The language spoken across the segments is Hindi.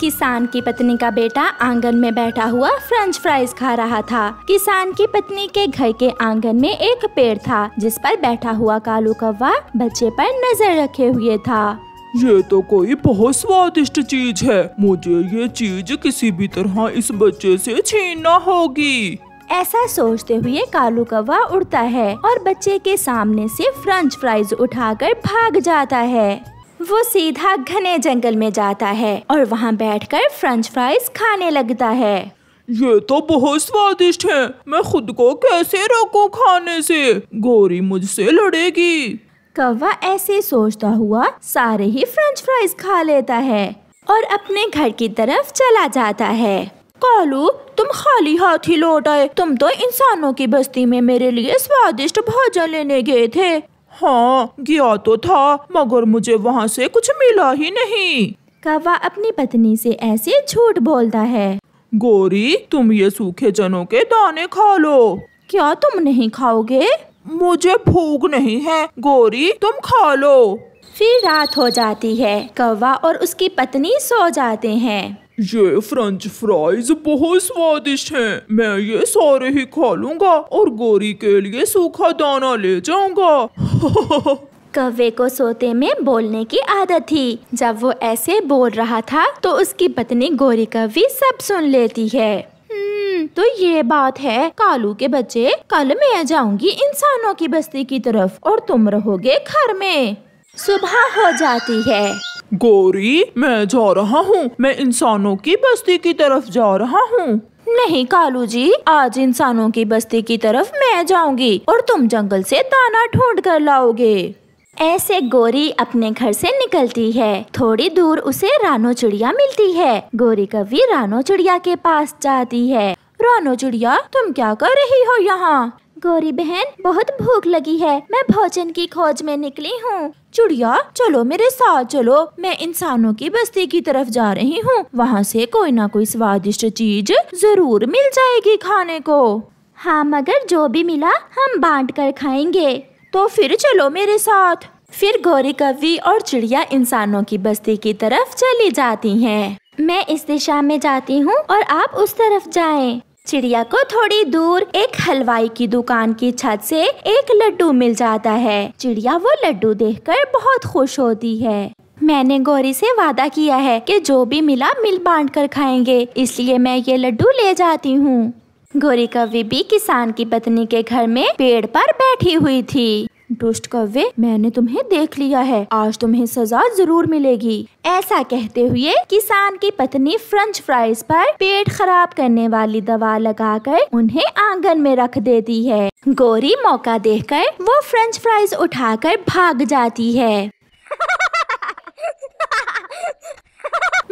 किसान की पत्नी का बेटा आंगन में बैठा हुआ फ्रेंच फ्राइज खा रहा था किसान की पत्नी के घर के आंगन में एक पेड़ था जिस पर बैठा हुआ कालू कौवा बच्चे पर नजर रखे हुए था ये तो कोई बहुत स्वादिष्ट चीज है मुझे ये चीज किसी भी तरह इस बच्चे से छीनना होगी ऐसा सोचते हुए कालू कौवा उड़ता है और बच्चे के सामने से फ्रेंच फ्राइज उठाकर भाग जाता है वो सीधा घने जंगल में जाता है और वहाँ बैठ कर फ्रेंच फ्राइज खाने लगता है ये तो बहुत स्वादिष्ट है मैं खुद को कैसे रोकूं खाने से गोरी मुझसे लड़ेगी कौवा ऐसे सोचता हुआ सारे ही फ्रेंच फ्राइज खा लेता है और अपने घर की तरफ चला जाता है कालू तुम खाली हाथ ही लौट आए तुम तो इंसानों की बस्ती में मेरे लिए स्वादिष्ट भोजन लेने गए थे हाँ गया तो था मगर मुझे वहाँ से कुछ मिला ही नहीं कावा अपनी पत्नी से ऐसे झूठ बोलता है गोरी तुम ये सूखे चनों के दाने खा लो क्या तुम नहीं खाओगे मुझे भूख नहीं है गोरी तुम खा लो फिर रात हो जाती है कौवा और उसकी पत्नी सो जाते हैं ये फ्रेंच फ्राइज बहुत स्वादिष्ट हैं। मैं ये सारे ही खा लूंगा और गोरी के लिए सूखा दाना ले जाऊंगा कव्वे को सोते में बोलने की आदत थी जब वो ऐसे बोल रहा था तो उसकी पत्नी गोरी कवि सब सुन लेती है हम्म, तो ये बात है कालू के बच्चे कल मैं जाऊंगी इंसानों की बस्ती की तरफ और तुम रहोगे घर में सुबह हो जाती है गोरी मैं जा रहा हूँ मैं इंसानों की बस्ती की तरफ जा रहा हूँ नहीं कालू जी आज इंसानों की बस्ती की तरफ मैं जाऊंगी और तुम जंगल से दाना ढूंढ कर लाओगे ऐसे गोरी अपने घर से निकलती है थोड़ी दूर उसे रानो चिड़िया मिलती है गोरी कवि रानो चिड़िया के पास जाती है रानो चिड़िया तुम क्या कर रही हो यहाँ गौरी बहन बहुत भूख लगी है मैं भोजन की खोज में निकली हूँ चुड़िया चलो मेरे साथ चलो मैं इंसानों की बस्ती की तरफ जा रही हूँ वहाँ से कोई ना कोई स्वादिष्ट चीज जरूर मिल जाएगी खाने को हाँ मगर जो भी मिला हम बांट कर खाएंगे तो फिर चलो मेरे साथ फिर गौरी कवि और चिड़िया इंसानों की बस्ती की तरफ चली जाती हैं। मैं इस दिशा में जाती हूँ और आप उस तरफ जाएं। चिड़िया को थोड़ी दूर एक हलवाई की दुकान की छत से एक लड्डू मिल जाता है चिड़िया वो लड्डू देखकर बहुत खुश होती है मैंने गौरी से वादा किया है कि जो भी मिला मिल बांट कर खाएंगे इसलिए मैं ये लड्डू ले जाती हूँ गौरी कवि भी किसान की पत्नी के घर में पेड़ पर बैठी हुई थी दुष्ट कव्य मैंने तुम्हें देख लिया है आज तुम्हें सजा जरूर मिलेगी ऐसा कहते हुए किसान की पत्नी फ्रेंच फ्राइज पर पेट खराब करने वाली दवा लगाकर उन्हें आंगन में रख देती है गोरी मौका देखकर वो फ्रेंच फ्राइज उठाकर भाग जाती है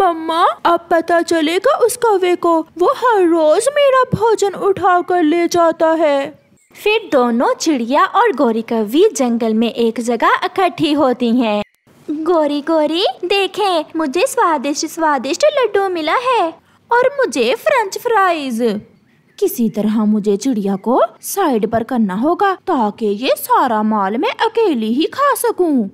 मम्मा अब पता चलेगा उस कव्य को वो हर रोज मेरा भोजन उठा कर ले जाता है फिर दोनों चिड़िया और गौरी कवि जंगल में एक जगह इकट्ठी होती हैं। गौरी गौरी देखें मुझे स्वादिष्ट स्वादिष्ट लड्डू मिला है और मुझे फ्रेंच फ्राइज किसी तरह मुझे चिड़िया को साइड पर करना होगा ताकि ये सारा माल मैं अकेली ही खा सकूं।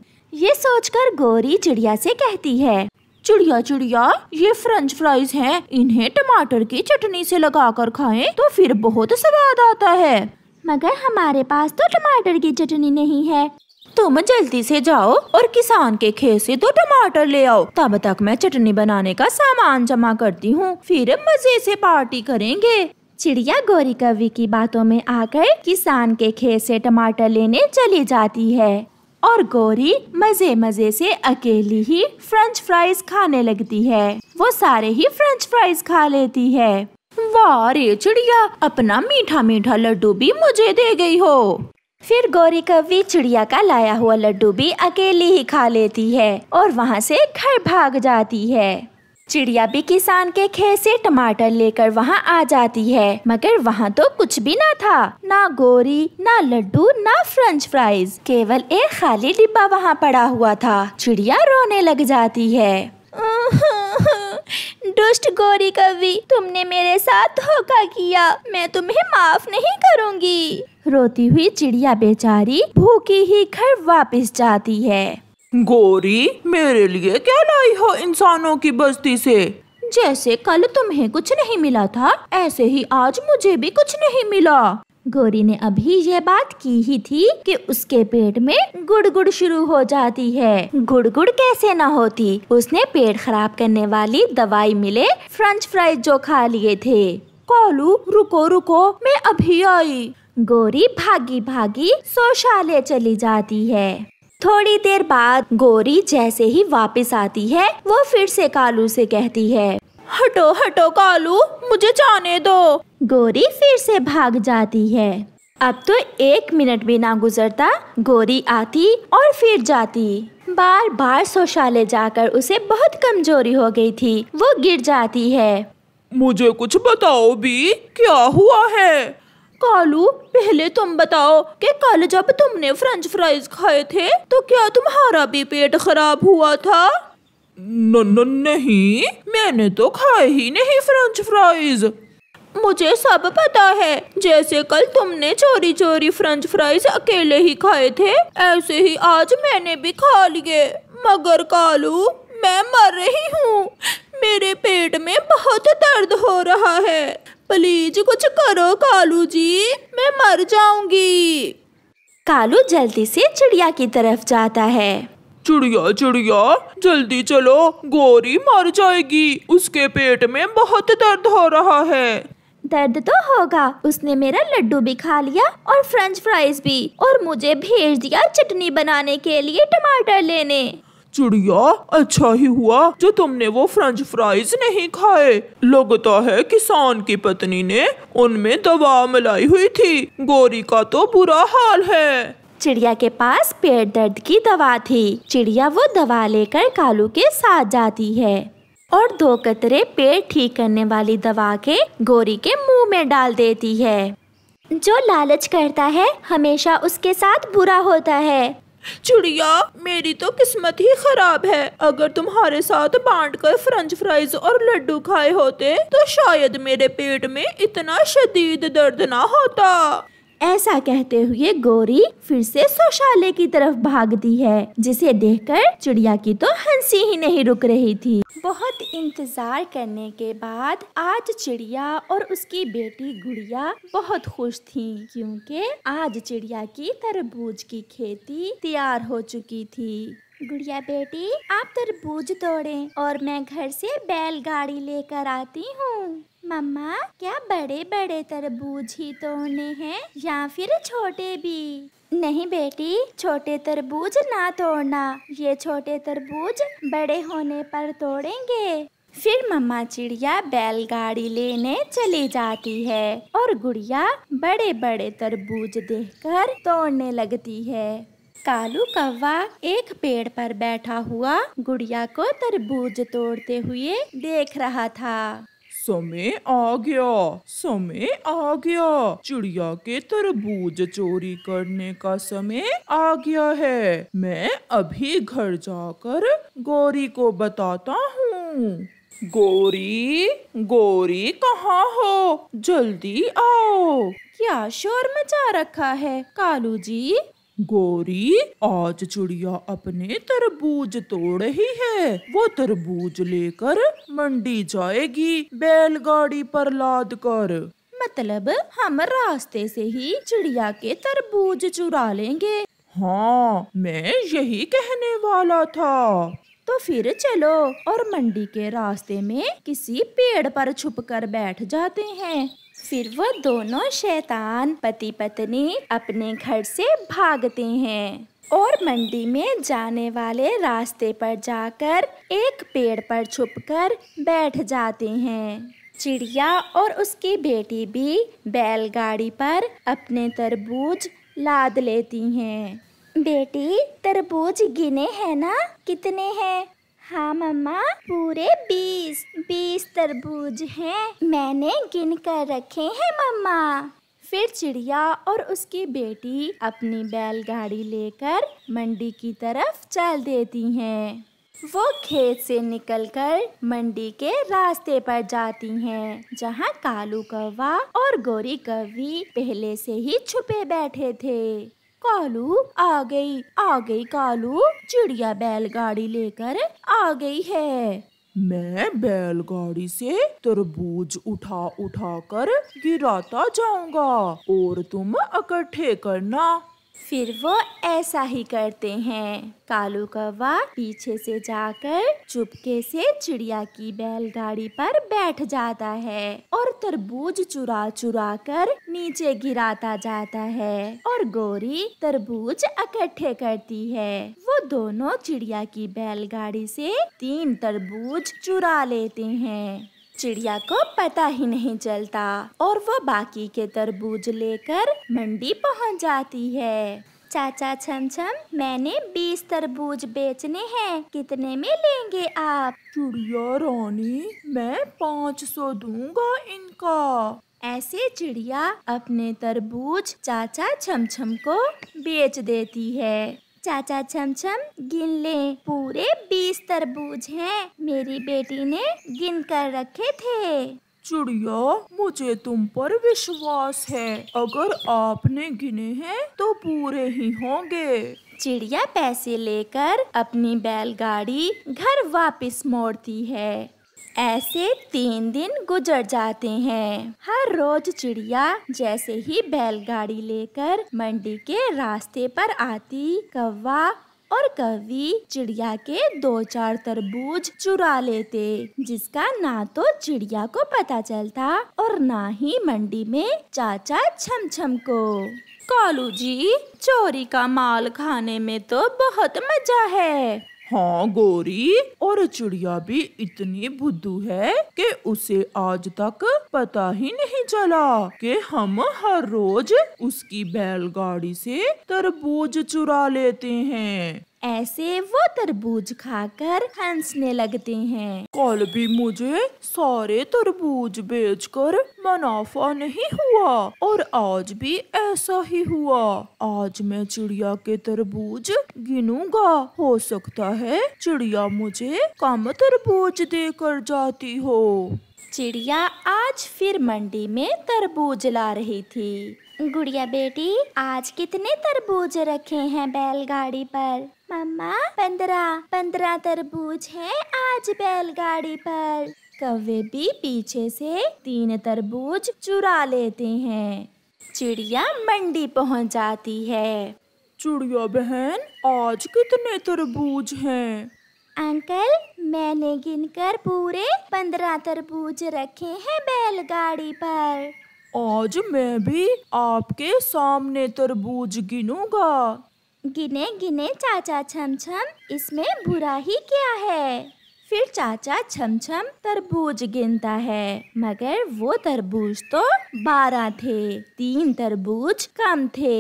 ये सोचकर गौरी चिड़िया से कहती है चिड़िया चिड़िया ये फ्रेंच फ्राइज हैं इन्हें टमाटर की चटनी से लगाकर खाएं तो फिर बहुत स्वाद आता है मगर हमारे पास तो टमाटर की चटनी नहीं है तुम जल्दी से जाओ और किसान के खेत से दो टमाटर ले आओ तब तक मैं चटनी बनाने का सामान जमा करती हूँ फिर मजे से पार्टी करेंगे चिड़िया गौरी कवि की बातों में आकर किसान के खेत से टमाटर लेने चली जाती है और गौरी मजे मजे से अकेली ही फ्रेंच फ्राइज खाने लगती है वो सारे ही फ्रेंच फ्राइज खा लेती है वाह रे चिड़िया अपना मीठा मीठा लड्डू भी मुझे दे गई हो फिर गौरी कवि चिड़िया का लाया हुआ लड्डू भी अकेली ही खा लेती है और वहाँ से घर भाग जाती है चिड़िया भी किसान के खेत से टमाटर लेकर वहाँ आ जाती है मगर वहाँ तो कुछ भी ना था ना गोरी ना लड्डू ना फ्रेंच फ्राइज केवल एक खाली डिब्बा वहाँ पड़ा हुआ था चिड़िया रोने लग जाती है दुष्ट गौरी कवि तुमने मेरे साथ धोखा किया मैं तुम्हें माफ नहीं करूँगी रोती हुई चिड़िया बेचारी भूखी ही घर वापस जाती है गौरी मेरे लिए क्या लाई हो इंसानों की बस्ती से जैसे कल तुम्हें कुछ नहीं मिला था ऐसे ही आज मुझे भी कुछ नहीं मिला गोरी ने अभी ये बात की ही थी कि उसके पेट में गुड़ गुड़ शुरू हो जाती है गुड़ गुड़ कैसे न होती उसने पेट खराब करने वाली दवाई मिले फ्रेंच फ्राइज जो खा लिए थे कॉलू रुको रुको मैं अभी आई गोरी भागी भागी शौचालय चली जाती है थोड़ी देर बाद गोरी जैसे ही वापस आती है वो फिर से कालू से कहती है हटो हटो कालू मुझे जाने दो गोरी फिर से भाग जाती है अब तो एक मिनट भी ना गुजरता गोरी आती और फिर जाती बार बार शौचालय जाकर उसे बहुत कमजोरी हो गई थी वो गिर जाती है मुझे कुछ बताओ भी क्या हुआ है कालू पहले तुम बताओ कि कल जब तुमने फ्रेंच फ्राइज खाए थे तो क्या तुम्हारा भी पेट खराब हुआ था न, न, नहीं मैंने तो खाए ही नहीं फ्रेंच फ्राइज मुझे सब पता है जैसे कल तुमने चोरी चोरी फ्रेंच फ्राइज अकेले ही खाए थे ऐसे ही आज मैंने भी खा लिए मगर कालू मैं मर रही हूँ मेरे पेट में बहुत दर्द हो रहा है प्लीज कुछ करो कालू जी मैं मर जाऊंगी कालू जल्दी से चिड़िया की तरफ जाता है चिड़िया चिड़िया जल्दी चलो गोरी मर जाएगी उसके पेट में बहुत दर्द हो रहा है दर्द तो होगा उसने मेरा लड्डू भी खा लिया और फ्रेंच फ्राइज भी और मुझे भेज दिया चटनी बनाने के लिए टमाटर लेने चिड़िया अच्छा ही हुआ जो तुमने वो फ्रेंच फ्राइज नहीं खाए लगता है किसान की पत्नी ने उनमें दवा मिलाई हुई थी गोरी का तो बुरा हाल है चिड़िया के पास पेट दर्द की दवा थी चिड़िया वो दवा लेकर कालू के साथ जाती है और दो कतरे पेट ठीक करने वाली दवा के गोरी के मुंह में डाल देती है जो लालच करता है हमेशा उसके साथ बुरा होता है चिड़िया मेरी तो किस्मत ही खराब है अगर तुम्हारे साथ बांट कर फ्रेंच फ्राइज और लड्डू खाए होते तो शायद मेरे पेट में इतना शदीद दर्द ना होता ऐसा कहते हुए गौरी फिर से शौचालय की तरफ भागती है जिसे देखकर चिड़िया की तो हंसी ही नहीं रुक रही थी बहुत इंतजार करने के बाद आज चिड़िया और उसकी बेटी गुड़िया बहुत खुश थी क्योंकि आज चिड़िया की तरबूज की खेती तैयार हो चुकी थी गुड़िया बेटी आप तरबूज तोड़ें और मैं घर से बैलगाड़ी लेकर आती हूँ मम्मा क्या बड़े बड़े तरबूज ही तोड़ने हैं या फिर छोटे भी नहीं बेटी छोटे तरबूज ना तोड़ना ये छोटे तरबूज बड़े होने पर तोड़ेंगे फिर मम्मा चिड़िया बैलगाड़ी लेने चली जाती है और गुड़िया बड़े बड़े तरबूज देखकर तोड़ने लगती है कालू कौवा एक पेड़ पर बैठा हुआ गुड़िया को तरबूज तोड़ते हुए देख रहा था समय आ गया समय आ गया चिड़िया के तरबूज चोरी करने का समय आ गया है मैं अभी घर जाकर गौरी को बताता हूँ गोरी गौरी कहाँ हो जल्दी आओ क्या शोर मचा रखा है कालू जी गौरी आज चिड़िया अपने तरबूज तोड़ रही है वो तरबूज लेकर मंडी जाएगी बैलगाड़ी पर लाद कर मतलब हम रास्ते से ही चिड़िया के तरबूज चुरा लेंगे हाँ मैं यही कहने वाला था तो फिर चलो और मंडी के रास्ते में किसी पेड़ पर छुप कर बैठ जाते हैं फिर वो दोनों शैतान पति पत्नी अपने घर से भागते हैं और मंडी में जाने वाले रास्ते पर जाकर एक पेड़ पर छुपकर बैठ जाते हैं चिड़िया और उसकी बेटी भी बैलगाड़ी पर अपने तरबूज लाद लेती हैं बेटी तरबूज गिने हैं ना कितने हैं हाँ मम्मा पूरे बीस बीस तरबूज हैं मैंने गिन कर रखे हैं मम्मा फिर चिड़िया और उसकी बेटी अपनी बैलगाड़ी लेकर मंडी की तरफ चल देती हैं। वो खेत से निकलकर मंडी के रास्ते पर जाती हैं, जहाँ कालू कौवा और गोरी कौवी पहले से ही छुपे बैठे थे कालू आ गई आ गई कालू चिड़िया बैलगाड़ी लेकर आ गई है मैं बैलगाड़ी से तरबूज उठा उठा कर गिराता जाऊंगा और तुम इकट्ठे करना फिर वो ऐसा ही करते हैं कालू कौवा पीछे से जाकर चुपके से चिड़िया की बैलगाड़ी पर बैठ जाता है और तरबूज चुरा चुरा कर नीचे गिराता जाता है और गोरी तरबूज इकट्ठे करती है वो दोनों चिड़िया की बैलगाड़ी से तीन तरबूज चुरा लेते हैं चिड़िया को पता ही नहीं चलता और वो बाकी के तरबूज लेकर मंडी पहुंच जाती है चाचा छम छम मैंने बीस तरबूज बेचने हैं कितने में लेंगे आप चिड़िया रानी मैं पाँच सौ दूंगा इनका ऐसे चिड़िया अपने तरबूज चाचा छम छम को बेच देती है चाचा छमछम गिन ले पूरे बीस तरबूज हैं मेरी बेटी ने गिन कर रखे थे चिड़िया मुझे तुम पर विश्वास है अगर आपने गिने हैं तो पूरे ही होंगे चिड़िया पैसे लेकर अपनी बैलगाड़ी घर वापस मोड़ती है ऐसे तीन दिन गुजर जाते हैं हर रोज चिड़िया जैसे ही बैलगाड़ी लेकर मंडी के रास्ते पर आती कौवा और कवि चिड़िया के दो चार तरबूज चुरा लेते जिसका ना तो चिड़िया को पता चलता और ना ही मंडी में चाचा छम छम को कालू जी चोरी का माल खाने में तो बहुत मजा है हाँ गोरी और चिड़िया भी इतनी बुद्धू है कि उसे आज तक पता ही नहीं चला कि हम हर रोज उसकी बैलगाड़ी से तरबूज चुरा लेते हैं ऐसे वो तरबूज खाकर हंसने लगते हैं कल भी मुझे सारे तरबूज बेचकर मुनाफा नहीं हुआ और आज भी ऐसा ही हुआ आज मैं चिड़िया के तरबूज गिनूंगा हो सकता है चिड़िया मुझे कम तरबूज देकर जाती हो चिड़िया आज फिर मंडी में तरबूज ला रही थी गुड़िया बेटी आज कितने तरबूज रखे हैं बैलगाड़ी पर मम्मा पंद्रह पंद्रह तरबूज हैं आज बैलगाड़ी पर कवे भी पीछे से तीन तरबूज चुरा लेते हैं चिड़िया मंडी पहुंच जाती है चिड़िया बहन आज कितने तरबूज हैं अंकल मैंने गिनकर पूरे पंद्रह तरबूज रखे हैं बैलगाड़ी पर आज मैं भी आपके सामने तरबूज गिनूंगा गिने गिने चाचा छम छम इसमें बुरा ही क्या है फिर चाचा छम छम तरबूज गिनता है मगर वो तरबूज तो बारह थे तीन तरबूज कम थे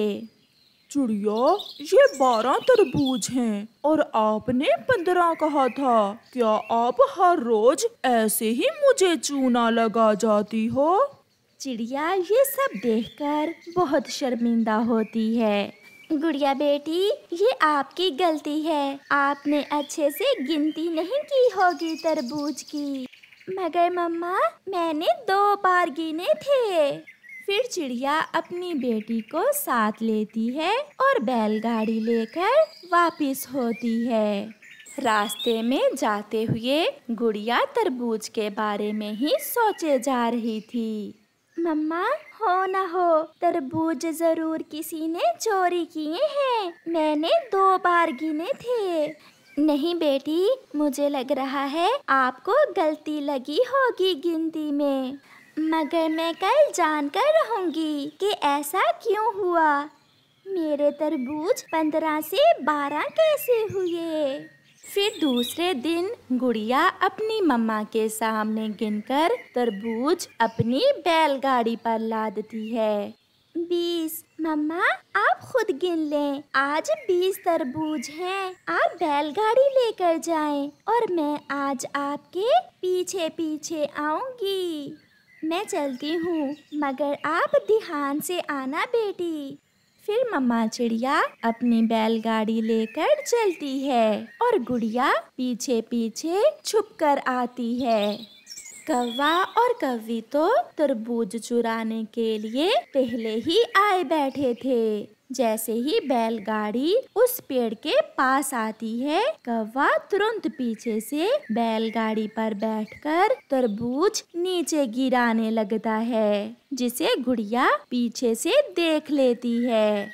चुड़िया ये बारह तरबूज हैं और आपने पंद्रह कहा था क्या आप हर रोज ऐसे ही मुझे चूना लगा जाती हो चिड़िया ये सब देखकर बहुत शर्मिंदा होती है गुड़िया बेटी ये आपकी गलती है आपने अच्छे से गिनती नहीं की होगी तरबूज की मगर मम्मा मैंने दो बार गिने थे फिर चिड़िया अपनी बेटी को साथ लेती है और बैलगाड़ी लेकर वापस होती है रास्ते में जाते हुए गुड़िया तरबूज के बारे में ही सोचे जा रही थी मम्मा हो न हो तरबूज जरूर किसी ने चोरी किए हैं मैंने दो बार गिने थे नहीं बेटी मुझे लग रहा है आपको गलती लगी होगी गिनती में मगर मैं कल जान कर रहूंगी कि ऐसा क्यों हुआ मेरे तरबूज पंद्रह से बारह कैसे हुए फिर दूसरे दिन गुड़िया अपनी मम्मा के सामने गिनकर तरबूज अपनी बैलगाड़ी पर लादती है बीस मम्मा आप खुद गिन लें आज बीस तरबूज हैं आप बैलगाड़ी लेकर जाएं और मैं आज आपके पीछे पीछे आऊंगी मैं चलती हूँ मगर आप ध्यान से आना बेटी फिर मम्मा चिड़िया अपनी बैलगाड़ी लेकर चलती है और गुड़िया पीछे पीछे छुप कर आती है कौवा और कवि तो तरबूज चुराने के लिए पहले ही आए बैठे थे जैसे ही बैलगाड़ी उस पेड़ के पास आती है कौवा तुरंत पीछे से बैलगाड़ी पर बैठकर तरबूज नीचे गिराने लगता है जिसे गुड़िया पीछे से देख लेती है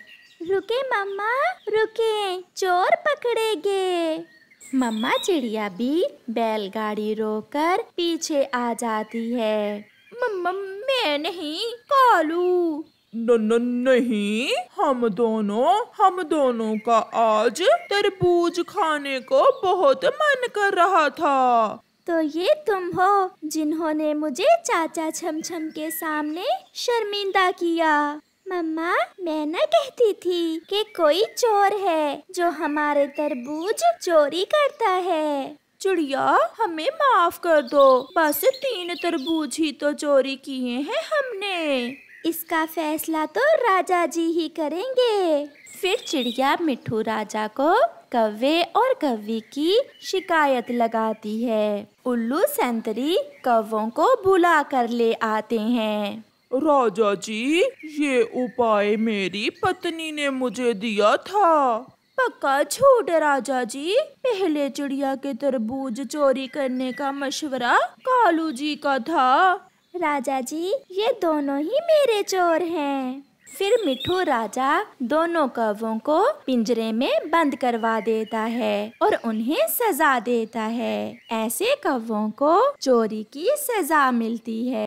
रुके मम्मा रुके चोर पकड़ेंगे मम्मा चिड़िया भी बैलगाड़ी रोकर पीछे आ जाती है मम्मा मैं नहीं कालू नहीं हम दोनों हम दोनों का आज तरबूज खाने को बहुत मन कर रहा था तो ये तुम हो जिन्होंने मुझे चाचा छमछम के सामने शर्मिंदा किया मम्मा मैं न कहती थी कि कोई चोर है जो हमारे तरबूज चोरी करता है चिड़िया हमें माफ कर दो बस तीन तरबूज ही तो चोरी किए हैं हमने इसका फैसला तो राजा जी ही करेंगे फिर चिड़िया मिठू राजा को कव्वे और कव्वी की शिकायत लगाती है उल्लू संतरी कव्वों को बुला कर ले आते हैं राजा जी ये उपाय मेरी पत्नी ने मुझे दिया था पक्का छूट राजा जी पहले चिड़िया के तरबूज चोरी करने का मशवरा कालू जी का था राजा जी ये दोनों ही मेरे चोर हैं फिर मिठू राजा दोनों कौवों को पिंजरे में बंद करवा देता है और उन्हें सजा देता है ऐसे कौवों को चोरी की सजा मिलती है